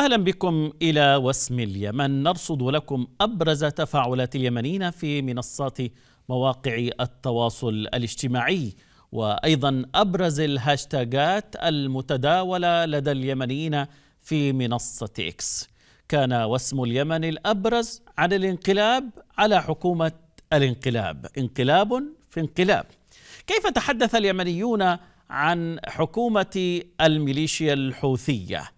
أهلا بكم إلى وسم اليمن نرصد لكم أبرز تفاعلات اليمنيين في منصات مواقع التواصل الاجتماعي وأيضا أبرز الهاشتاجات المتداولة لدى اليمنيين في منصة إكس كان وسم اليمن الأبرز عن الانقلاب على حكومة الانقلاب انقلاب في انقلاب كيف تحدث اليمنيون عن حكومة الميليشيا الحوثية؟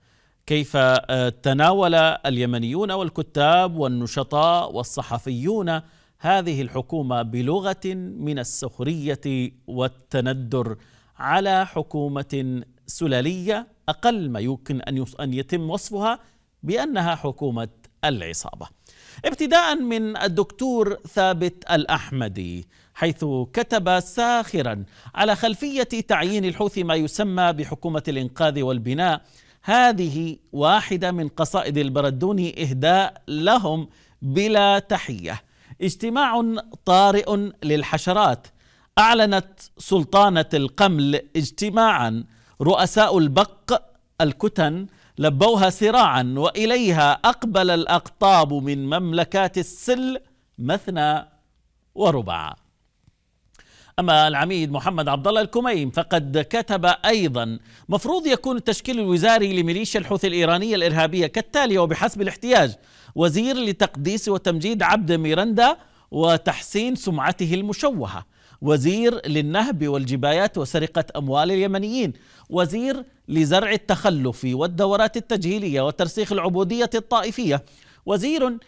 كيف آه، تناول اليمنيون والكتاب والنشطاء والصحفيون هذه الحكومه بلغه من السخريه والتندر على حكومه سلاليه اقل ما يمكن ان ان يتم وصفها بانها حكومه العصابه. ابتداء من الدكتور ثابت الاحمدي حيث كتب ساخرا على خلفيه تعيين الحوثي ما يسمى بحكومه الانقاذ والبناء هذه واحدة من قصائد البردوني إهداء لهم بلا تحية اجتماع طارئ للحشرات أعلنت سلطانة القمل اجتماعا رؤساء البق الكتن لبوها سراعا وإليها أقبل الأقطاب من مملكات السل مثنى وربعا أما العميد محمد عبد الله الكميم فقد كتب أيضا مفروض يكون التشكيل الوزاري لميليشيا الحوثي الإيرانية الإرهابية كالتالي وبحسب الاحتياج وزير لتقديس وتمجيد عبد ميرندا وتحسين سمعته المشوهة وزير للنهب والجبايات وسرقة أموال اليمنيين وزير لزرع التخلف والدورات التجهيلية وترسيخ العبودية الطائفية وزير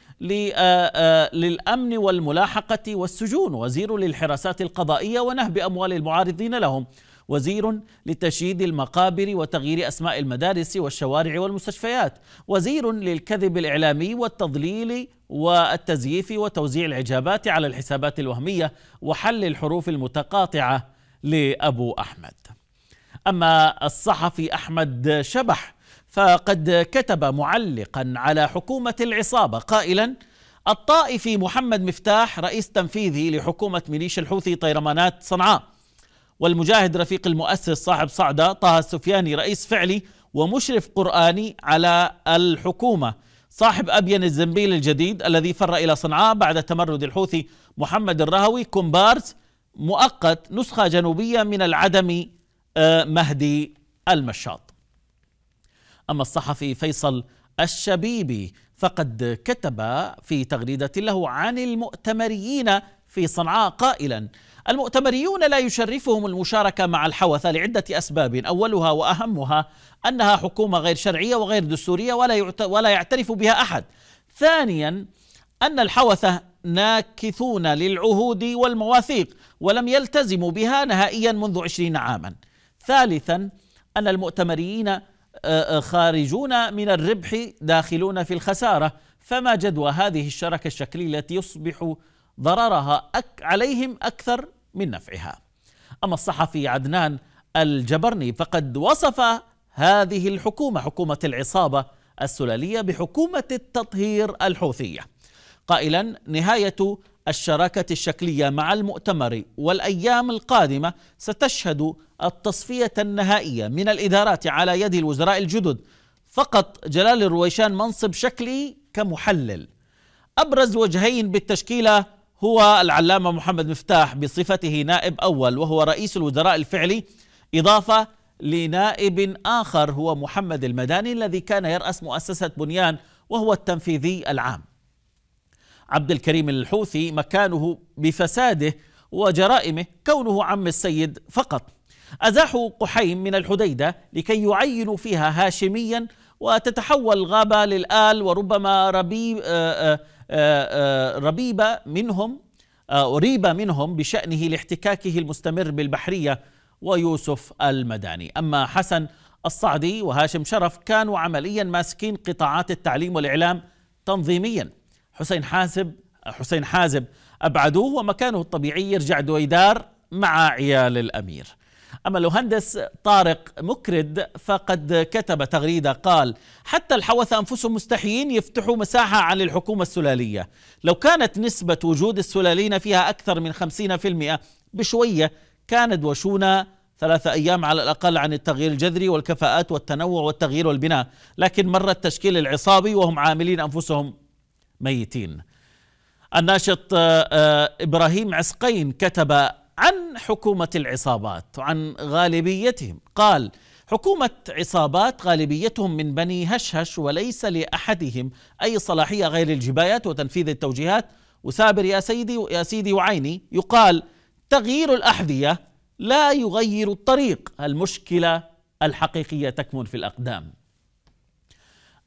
للأمن والملاحقة والسجون وزير للحراسات القضائية ونهب أموال المعارضين لهم وزير لتشييد المقابر وتغيير أسماء المدارس والشوارع والمستشفيات وزير للكذب الإعلامي والتضليل والتزييف وتوزيع العجابات على الحسابات الوهمية وحل الحروف المتقاطعة لأبو أحمد أما الصحفي أحمد شبح فقد كتب معلقا على حكومة العصابة قائلا الطائفي محمد مفتاح رئيس تنفيذي لحكومة ميليشيا الحوثي طيرمانات صنعاء والمجاهد رفيق المؤسس صاحب صعدة طه السفياني رئيس فعلي ومشرف قرآني على الحكومة صاحب أبين الزنبيل الجديد الذي فر إلى صنعاء بعد تمرد الحوثي محمد الرهوي كومبارس مؤقت نسخة جنوبية من العدمي آه، مهدي المشاط أما الصحفي فيصل الشبيبي فقد كتب في تغريدة له عن المؤتمريين في صنعاء قائلا المؤتمريون لا يشرفهم المشاركة مع الحوثة لعدة أسباب أولها وأهمها أنها حكومة غير شرعية وغير دستورية ولا, ولا يعترف بها أحد ثانيا أن الحوثة ناكثون للعهود والمواثيق ولم يلتزموا بها نهائيا منذ عشرين عاما ثالثا أن المؤتمريين أه، أه، خارجون من الربح داخلون في الخساره فما جدوى هذه الشراكه الشكليه التي يصبح ضررها أك عليهم اكثر من نفعها اما الصحفي عدنان الجبرني فقد وصف هذه الحكومه حكومه العصابه السلاليه بحكومه التطهير الحوثيه قائلا نهايه الشراكة الشكلية مع المؤتمر والأيام القادمة ستشهد التصفية النهائية من الإدارات على يد الوزراء الجدد فقط جلال الرويشان منصب شكلي كمحلل أبرز وجهين بالتشكيلة هو العلامة محمد مفتاح بصفته نائب أول وهو رئيس الوزراء الفعلي إضافة لنائب آخر هو محمد المداني الذي كان يرأس مؤسسة بنيان وهو التنفيذي العام عبد الكريم الحوثي مكانه بفساده وجرائمه كونه عم السيد فقط أزاحوا قحيم من الحديدة لكي يعينوا فيها هاشميا وتتحول الغابة للآل وربما ربيب آه، آه، آه، ربيبة منهم ريبة منهم بشأنه لاحتكاكه المستمر بالبحرية ويوسف المداني أما حسن الصعدي وهاشم شرف كانوا عمليا ماسكين قطاعات التعليم والإعلام تنظيميا حسين حاسب حسين حازب أبعدوه ومكانه الطبيعي يرجع دويدار مع عيال الأمير أما المهندس طارق مكرد فقد كتب تغريدة قال حتى الحوثة أنفسهم مستحيين يفتحوا مساحة عن الحكومة السلالية لو كانت نسبة وجود السلالين فيها أكثر من 50% بشوية كان دوشونا ثلاثة أيام على الأقل عن التغيير الجذري والكفاءات والتنوع والتغيير والبناء لكن مر التشكيل العصابي وهم عاملين أنفسهم ميتين الناشط آه، آه، ابراهيم عسقين كتب عن حكومه العصابات وعن غالبيتهم قال حكومه عصابات غالبيتهم من بني هشهش وليس لاحدهم اي صلاحيه غير الجبايات وتنفيذ التوجيهات وثابر يا سيدي يا سيدي وعيني يقال تغيير الاحذيه لا يغير الطريق المشكله الحقيقيه تكمن في الاقدام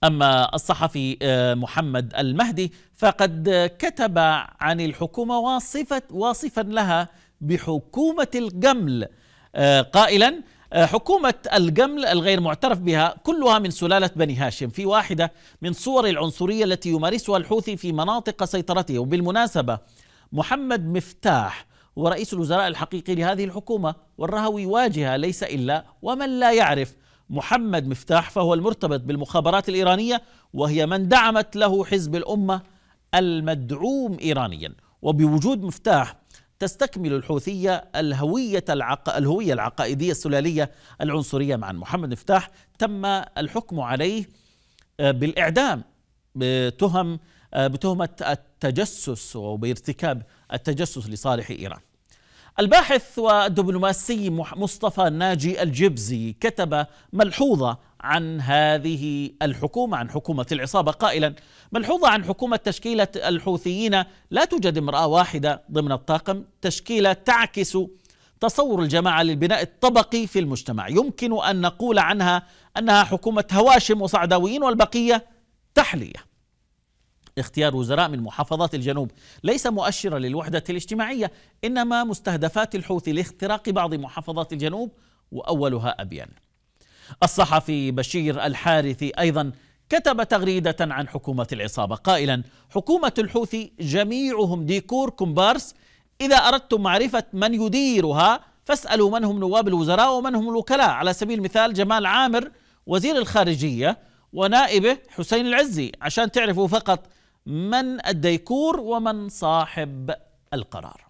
أما الصحفي آه، محمد المهدي فقد كتب عن الحكومة واصفة واصفا لها بحكومة الجمل آه، قائلا آه، حكومة الجمل الغير معترف بها كلها من سلالة بني هاشم في واحدة من صور العنصرية التي يمارسها الحوثي في مناطق سيطرته وبالمناسبة محمد مفتاح ورئيس الوزراء الحقيقي لهذه الحكومة والرهوي واجهة ليس إلا ومن لا يعرف محمد مفتاح فهو المرتبط بالمخابرات الإيرانية وهي من دعمت له حزب الأمة المدعوم إيرانيا وبوجود مفتاح تستكمل الحوثية الهوية العق... الهوية العقائدية السلالية العنصرية مع محمد مفتاح تم الحكم عليه آه، بالإعدام بتهم آه، بتهمة التجسس وبارتكاب التجسس لصالح إيران الباحث والدبلوماسي مصطفى ناجي الجبزي كتب ملحوظه عن هذه الحكومه عن حكومه العصابه قائلا ملحوظه عن حكومه تشكيله الحوثيين لا توجد امراه واحده ضمن الطاقم تشكيله تعكس تصور الجماعه للبناء الطبقي في المجتمع يمكن ان نقول عنها انها حكومه هواشم وصعداويين والبقيه تحليه اختيار وزراء من محافظات الجنوب ليس مؤشرا للوحدة الاجتماعية إنما مستهدفات الحوثي لاختراق بعض محافظات الجنوب وأولها أبيان الصحفي بشير الحارثي أيضا كتب تغريدة عن حكومة العصابة قائلا حكومة الحوثي جميعهم ديكور كومبارس إذا أردتم معرفة من يديرها فاسألوا من هم نواب الوزراء ومن هم الوكلاء على سبيل المثال جمال عامر وزير الخارجية ونائبه حسين العزي عشان تعرفوا فقط من الديكور ومن صاحب القرار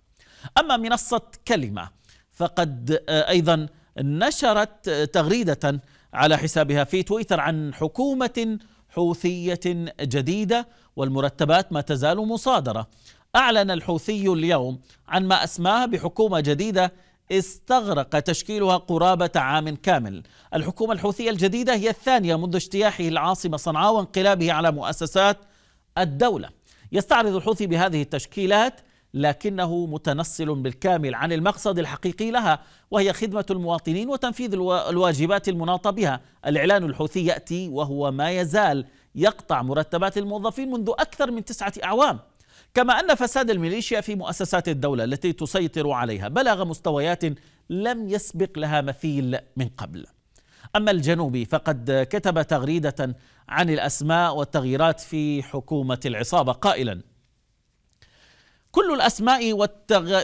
أما منصة كلمة فقد آه، أيضا نشرت آه، تغريدة على حسابها في تويتر عن حكومة حوثية جديدة والمرتبات ما تزال مصادرة أعلن الحوثي اليوم عن ما أسماه بحكومة جديدة استغرق تشكيلها قرابة عام كامل الحكومة الحوثية الجديدة هي الثانية منذ اجتياحه العاصمة صنعاء وانقلابه على مؤسسات الدولة يستعرض الحوثي بهذه التشكيلات لكنه متنصل بالكامل عن المقصد الحقيقي لها وهي خدمة المواطنين وتنفيذ الواجبات المناطة بها الإعلان الحوثي يأتي وهو ما يزال يقطع مرتبات الموظفين منذ أكثر من تسعة أعوام كما أن فساد الميليشيا في مؤسسات الدولة التي تسيطر عليها بلغ مستويات لم يسبق لها مثيل من قبل أما الجنوبي فقد كتب تغريدة عن الأسماء والتغييرات في حكومة العصابة قائلا كل الأسماء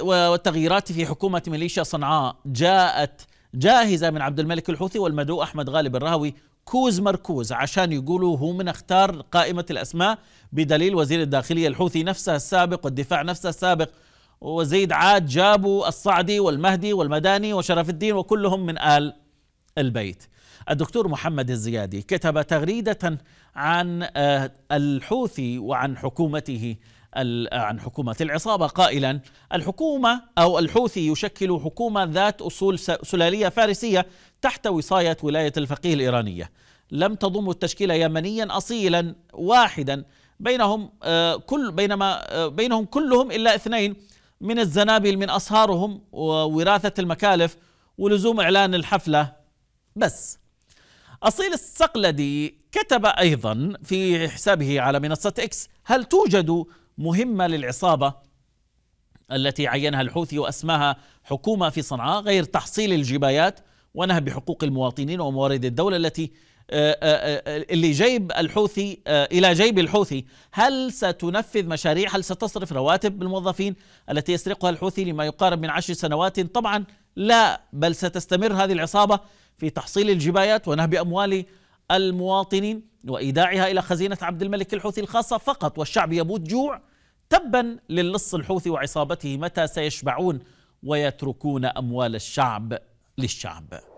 والتغييرات في حكومة ميليشيا صنعاء جاءت جاهزة من عبد الملك الحوثي والمدعو أحمد غالب الرهوي كوز مركوز عشان يقولوا هو من اختار قائمة الأسماء بدليل وزير الداخلية الحوثي نفسه السابق والدفاع نفسه السابق وزيد عاد جابوا الصعدي والمهدي والمداني وشرف الدين وكلهم من آل البيت الدكتور محمد الزيادي كتب تغريدة عن آه، الحوثي وعن حكومته آه، عن حكومة العصابة قائلا الحكومة أو الحوثي يشكل حكومة ذات أصول سلالية فارسية تحت وصاية ولاية الفقيه الإيرانية لم تضم التشكيل يمنيا أصيلا واحدا بينهم آه، كل بينما بينهم كلهم إلا اثنين من الزنابل من أصهارهم ووراثة المكالف ولزوم إعلان الحفلة بس أصيل الصقلدي كتب أيضا في حسابه على منصة إكس هل توجد مهمة للعصابة التي عينها الحوثي وأسماها حكومة في صنعاء غير تحصيل الجبايات ونهب بحقوق المواطنين وموارد الدولة التي آه، آه، آه، اللي جيب الحوثي الى جيب الحوثي هل ستنفذ مشاريع هل ستصرف رواتب الموظفين التي يسرقها الحوثي لما يقارب من عشر سنوات طبعا لا بل ستستمر هذه العصابة في تحصيل الجبايات ونهب أموال المواطنين وإيداعها إلى خزينة عبد الملك الحوثي الخاصة فقط والشعب يموت جوع تبا للص الحوثي وعصابته متى سيشبعون ويتركون أموال الشعب للشعب